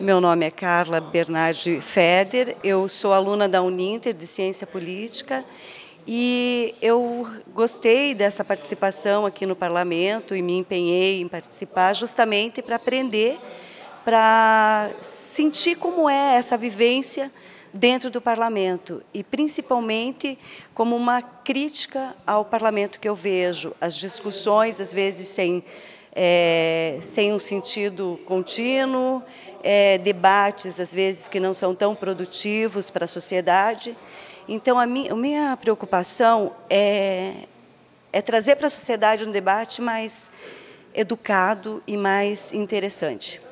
Meu nome é Carla Bernardi Feder, eu sou aluna da Uninter de Ciência Política e eu gostei dessa participação aqui no parlamento e me empenhei em participar justamente para aprender, para sentir como é essa vivência dentro do parlamento e principalmente como uma crítica ao parlamento que eu vejo, as discussões às vezes sem é, sem um sentido contínuo, é, debates às vezes que não são tão produtivos para a sociedade. Então, a minha, a minha preocupação é, é trazer para a sociedade um debate mais educado e mais interessante.